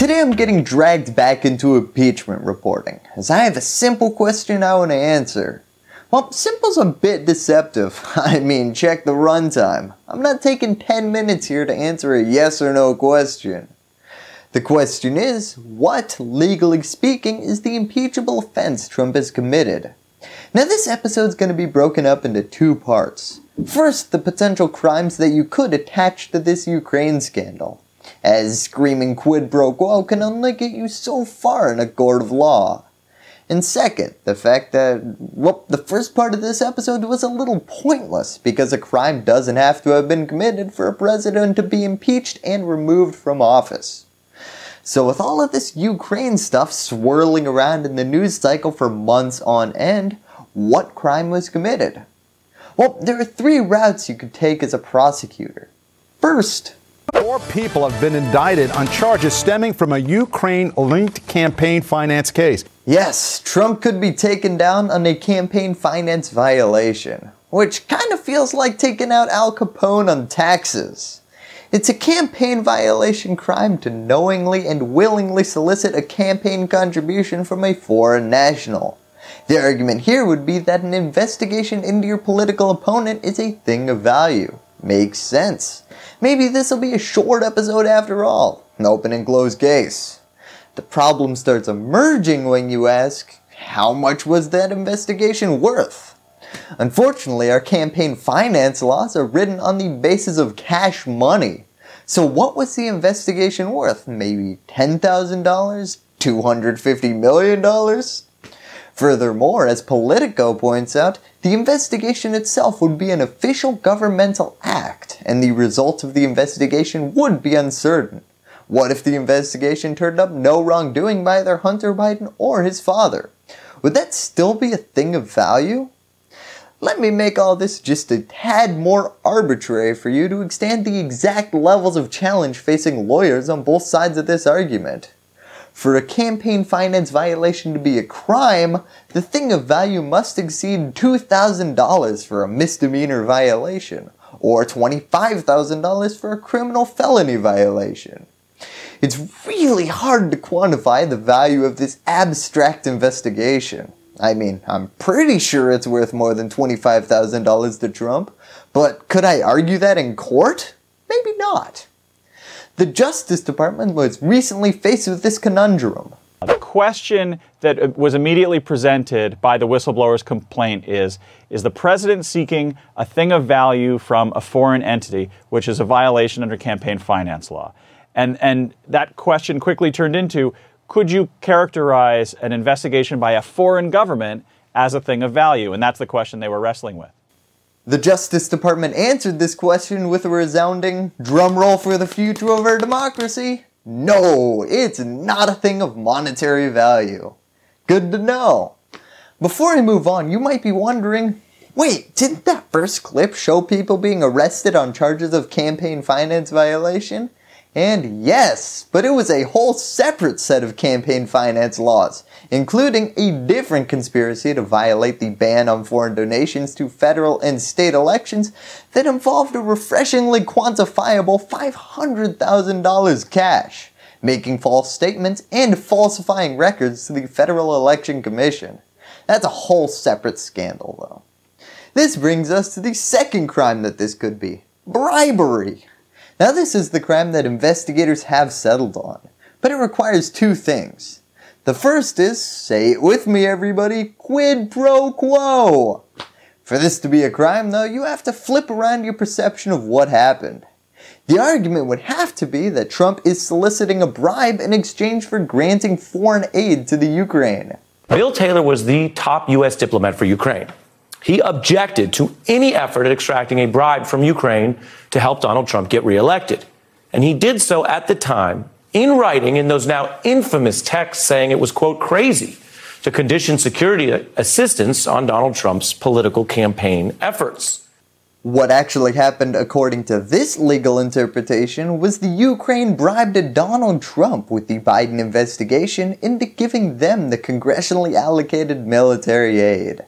Today I'm getting dragged back into impeachment reporting, as I have a simple question I want to answer. Well, simple's a bit deceptive. I mean, check the runtime. I'm not taking 10 minutes here to answer a yes or no question. The question is, what, legally speaking, is the impeachable offense Trump has committed? Now this episode's going to be broken up into two parts. First, the potential crimes that you could attach to this Ukraine scandal as screaming quid pro quo can only get you so far in a court of law. And second, the fact that, well, the first part of this episode was a little pointless because a crime doesn't have to have been committed for a president to be impeached and removed from office. So with all of this Ukraine stuff swirling around in the news cycle for months on end, what crime was committed? Well, there are three routes you could take as a prosecutor. First, Four people have been indicted on charges stemming from a Ukraine linked campaign finance case. Yes, Trump could be taken down on a campaign finance violation, which kind of feels like taking out Al Capone on taxes. It's a campaign violation crime to knowingly and willingly solicit a campaign contribution from a foreign national. The argument here would be that an investigation into your political opponent is a thing of value. Makes sense. Maybe this'll be a short episode after all. An open and close case. The problem starts emerging when you ask, how much was that investigation worth? Unfortunately, our campaign finance laws are written on the basis of cash money. So what was the investigation worth? Maybe $10,000? $250 million? Furthermore, as Politico points out, the investigation itself would be an official governmental act, and the result of the investigation would be uncertain. What if the investigation turned up no wrongdoing by either Hunter Biden or his father? Would that still be a thing of value? Let me make all this just a tad more arbitrary for you to extend the exact levels of challenge facing lawyers on both sides of this argument. For a campaign finance violation to be a crime, the thing of value must exceed $2,000 for a misdemeanor violation, or $25,000 for a criminal felony violation. It's really hard to quantify the value of this abstract investigation. I mean, I'm pretty sure it's worth more than $25,000 to Trump, but could I argue that in court? Maybe not. The Justice Department was recently faced with this conundrum. The question that uh, was immediately presented by the whistleblower's complaint is Is the president seeking a thing of value from a foreign entity, which is a violation under campaign finance law? And, and that question quickly turned into Could you characterize an investigation by a foreign government as a thing of value? And that's the question they were wrestling with. The Justice Department answered this question with a resounding drumroll for the future of our democracy. No, it's not a thing of monetary value. Good to know. Before I move on, you might be wondering, wait, didn't that first clip show people being arrested on charges of campaign finance violation? And yes, but it was a whole separate set of campaign finance laws, including a different conspiracy to violate the ban on foreign donations to federal and state elections that involved a refreshingly quantifiable $500,000 cash, making false statements and falsifying records to the Federal Election Commission. That's a whole separate scandal though. This brings us to the second crime that this could be, bribery. Now this is the crime that investigators have settled on, but it requires two things. The first is, say it with me everybody, quid pro quo. For this to be a crime though, you have to flip around your perception of what happened. The argument would have to be that Trump is soliciting a bribe in exchange for granting foreign aid to the Ukraine. Bill Taylor was the top U.S. diplomat for Ukraine. He objected to any effort at extracting a bribe from Ukraine to help Donald Trump get reelected. And he did so at the time in writing in those now infamous texts saying it was, quote, crazy to condition security assistance on Donald Trump's political campaign efforts. What actually happened, according to this legal interpretation, was the Ukraine bribed Donald Trump with the Biden investigation into giving them the congressionally allocated military aid.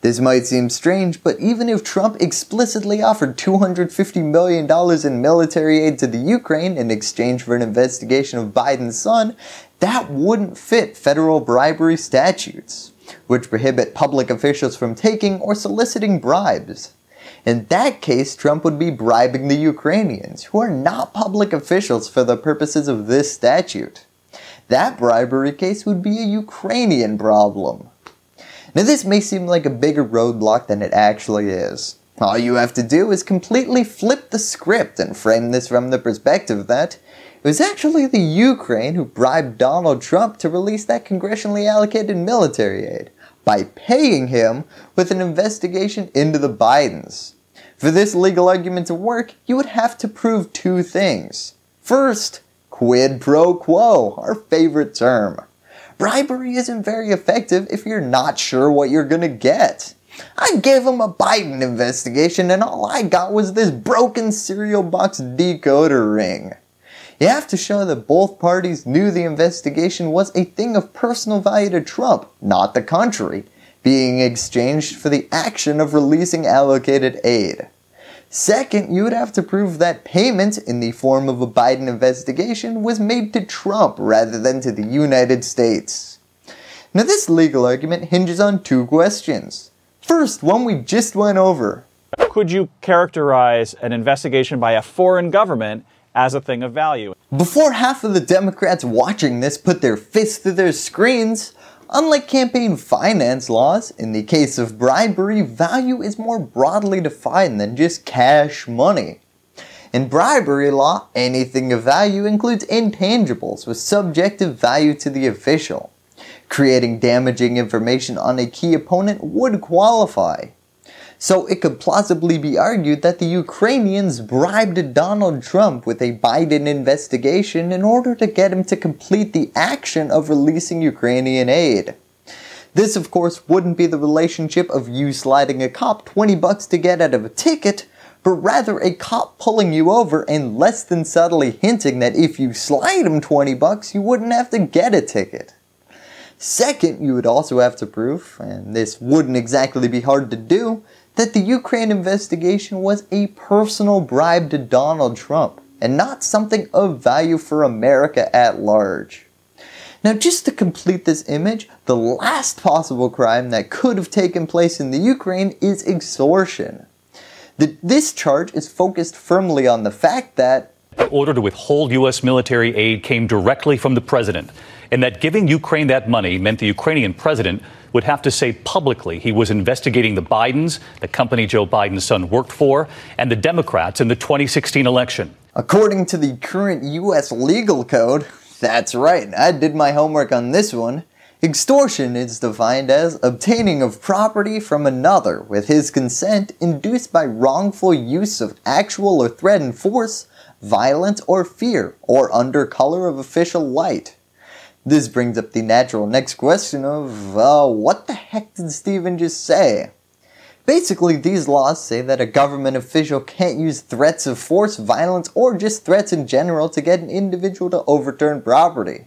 This might seem strange, but even if Trump explicitly offered $250 million in military aid to the Ukraine in exchange for an investigation of Biden's son, that wouldn't fit federal bribery statutes, which prohibit public officials from taking or soliciting bribes. In that case, Trump would be bribing the Ukrainians, who are not public officials for the purposes of this statute. That bribery case would be a Ukrainian problem. Now this may seem like a bigger roadblock than it actually is. All you have to do is completely flip the script and frame this from the perspective that it was actually the Ukraine who bribed Donald Trump to release that congressionally allocated military aid by paying him with an investigation into the Bidens. For this legal argument to work, you would have to prove two things. First, quid pro quo, our favorite term. Bribery isn't very effective if you're not sure what you're gonna get. I gave him a Biden investigation and all I got was this broken cereal box decoder ring. You have to show that both parties knew the investigation was a thing of personal value to Trump, not the country, being exchanged for the action of releasing allocated aid. Second, you would have to prove that payment in the form of a Biden investigation was made to Trump rather than to the United States. Now this legal argument hinges on two questions. First, one we just went over. Could you characterize an investigation by a foreign government as a thing of value? Before half of the Democrats watching this put their fists through their screens, Unlike campaign finance laws, in the case of bribery, value is more broadly defined than just cash money. In bribery law, anything of value includes intangibles with subjective value to the official. Creating damaging information on a key opponent would qualify. So it could plausibly be argued that the Ukrainians bribed Donald Trump with a Biden investigation in order to get him to complete the action of releasing Ukrainian aid. This of course wouldn't be the relationship of you sliding a cop 20 bucks to get out of a ticket, but rather a cop pulling you over and less than subtly hinting that if you slide him 20 bucks, you wouldn't have to get a ticket. Second, you would also have to prove, and this wouldn't exactly be hard to do, that the Ukraine investigation was a personal bribe to Donald Trump and not something of value for America at large. Now just to complete this image, the last possible crime that could have taken place in the Ukraine is extortion. The, this charge is focused firmly on the fact that the order to withhold U.S. military aid came directly from the president and that giving Ukraine that money meant the Ukrainian president would have to say publicly he was investigating the Bidens, the company Joe Biden's son worked for, and the Democrats in the 2016 election. According to the current U.S. legal code, that's right, I did my homework on this one. Extortion is defined as obtaining of property from another with his consent induced by wrongful use of actual or threatened force, violence, or fear, or under color of official light. This brings up the natural next question of, uh, what the heck did Steven just say? Basically, these laws say that a government official can't use threats of force, violence, or just threats in general to get an individual to overturn property.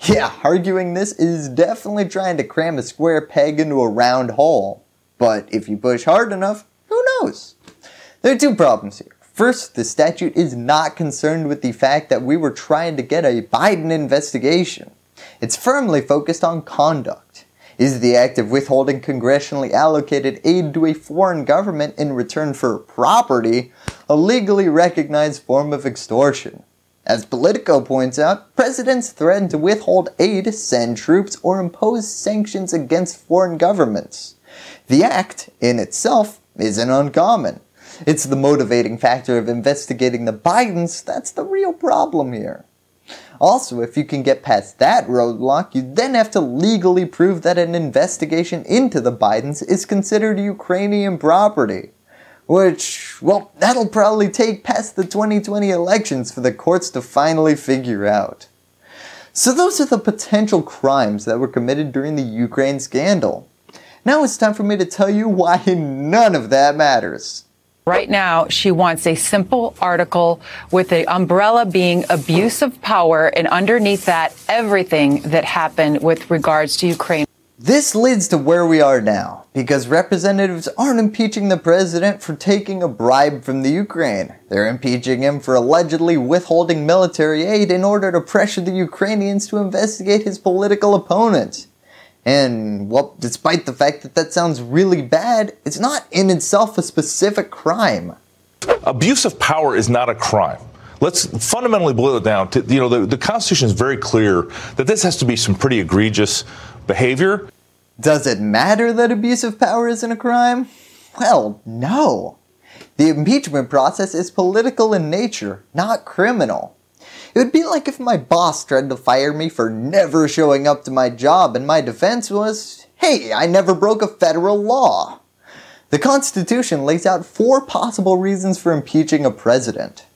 Yeah, arguing this is definitely trying to cram a square peg into a round hole. But if you push hard enough, who knows? There are two problems here. First, the statute is not concerned with the fact that we were trying to get a Biden investigation. It's firmly focused on conduct. Is the act of withholding congressionally allocated aid to a foreign government in return for property a legally recognized form of extortion? As Politico points out, presidents threaten to withhold aid, send troops, or impose sanctions against foreign governments. The act, in itself, isn't uncommon. It's the motivating factor of investigating the Bidens that's the real problem here. Also, if you can get past that roadblock, you then have to legally prove that an investigation into the Bidens is considered Ukrainian property. Which, well, that'll probably take past the 2020 elections for the courts to finally figure out. So those are the potential crimes that were committed during the Ukraine scandal. Now it's time for me to tell you why none of that matters. Right now, she wants a simple article with the umbrella being abuse of power, and underneath that, everything that happened with regards to Ukraine. This leads to where we are now, because representatives aren't impeaching the president for taking a bribe from the Ukraine. They're impeaching him for allegedly withholding military aid in order to pressure the Ukrainians to investigate his political opponents. And, well, despite the fact that that sounds really bad, it's not in itself a specific crime. Abuse of power is not a crime. Let's fundamentally boil it down to, you know, the, the Constitution is very clear that this has to be some pretty egregious behavior. Does it matter that abuse of power isn't a crime? Well, no. The impeachment process is political in nature, not criminal. It would be like if my boss tried to fire me for never showing up to my job and my defense was, hey, I never broke a federal law. The Constitution lays out four possible reasons for impeaching a president.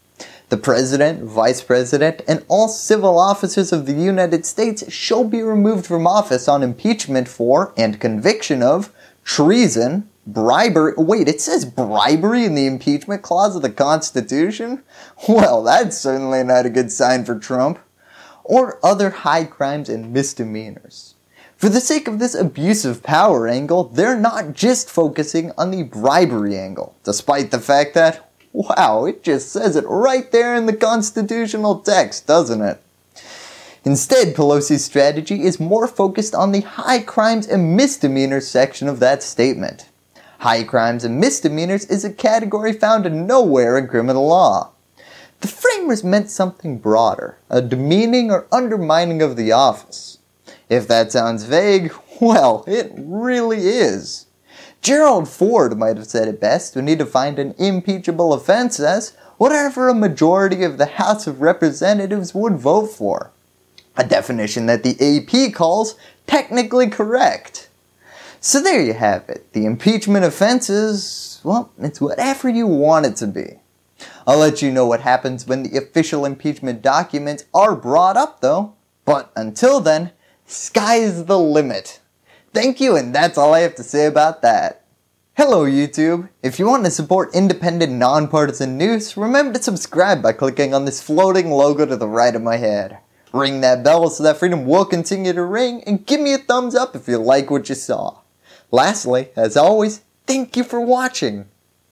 The President, Vice President, and all civil officers of the United States shall be removed from office on impeachment for and conviction of treason, bribery. Wait, it says bribery in the impeachment clause of the Constitution? Well, that's certainly not a good sign for Trump. Or other high crimes and misdemeanors. For the sake of this abusive power angle, they're not just focusing on the bribery angle, despite the fact that, wow, it just says it right there in the constitutional text, doesn't it? Instead, Pelosi's strategy is more focused on the high crimes and misdemeanors section of that statement. High crimes and misdemeanors is a category found nowhere in criminal law. The framers meant something broader, a demeaning or undermining of the office. If that sounds vague, well, it really is. Gerald Ford might have said it best when he defined an impeachable offense as whatever a majority of the House of Representatives would vote for. A definition that the AP calls technically correct. So there you have it. The impeachment offense is, well, it's whatever you want it to be. I'll let you know what happens when the official impeachment documents are brought up, though. But until then, sky's the limit. Thank you, and that's all I have to say about that. Hello YouTube! If you want to support independent, nonpartisan news, remember to subscribe by clicking on this floating logo to the right of my head. Ring that bell so that freedom will continue to ring, and give me a thumbs up if you like what you saw. Lastly, as always, thank you for watching.